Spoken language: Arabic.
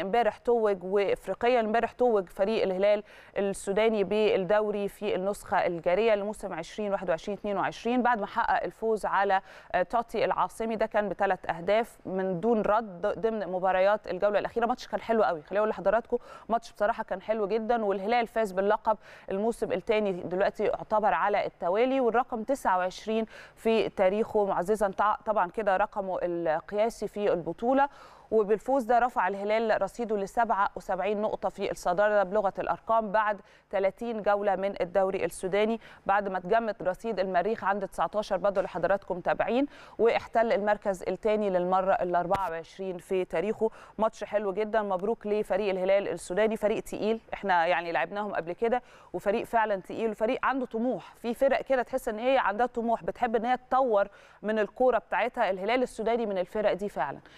امبارح توج وافريقيا امبارح توج فريق الهلال السوداني بالدوري في النسخه الجاريه لموسم 2021 22 بعد ما حقق الفوز على آه، توتي العاصمي ده كان بثلاث اهداف من دون رد ضمن مباريات الجوله الاخيره ماتش كان حلو قوي خليني اقول لحضراتكم ماتش بصراحه كان حلو جدا والهلال فاز باللقب الموسم الثاني دلوقتي اعتبر على التوالي والرقم 29 في تاريخه معززا طبعا كده رقمه القياسي في البطوله وبالفوز ده رفع الهلال رصيده ل 77 نقطه في الصداره بلغه الارقام بعد 30 جوله من الدوري السوداني بعد ما اتجمد رصيد المريخ عند 19 برضه لحضراتكم تابعين واحتل المركز الثاني للمره ال 24 في تاريخه ماتش حلو جدا مبروك لفريق الهلال السوداني فريق تقيل احنا يعني لعبناهم قبل كده وفريق فعلا تقيل وفريق عنده طموح في فرق كده تحس ان هي عندها طموح بتحب ان هي تطور من الكوره بتاعتها الهلال السوداني من الفرق دي فعلا